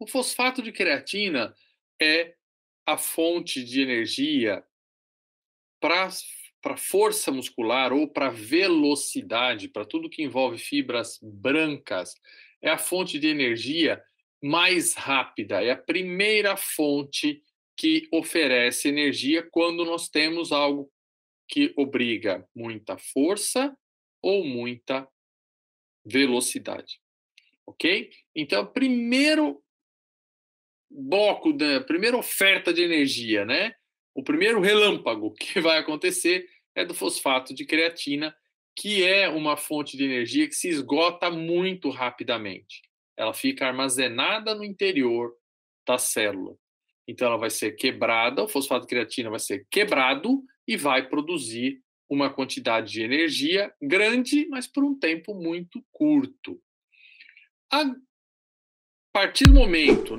O fosfato de creatina é a fonte de energia para para força muscular ou para velocidade, para tudo que envolve fibras brancas, é a fonte de energia mais rápida, é a primeira fonte que oferece energia quando nós temos algo que obriga muita força ou muita velocidade. OK? Então, primeiro bloco, da né, primeira oferta de energia, né? O primeiro relâmpago que vai acontecer é do fosfato de creatina, que é uma fonte de energia que se esgota muito rapidamente. Ela fica armazenada no interior da célula. Então ela vai ser quebrada, o fosfato de creatina vai ser quebrado e vai produzir uma quantidade de energia grande, mas por um tempo muito curto. A partir do momento, né?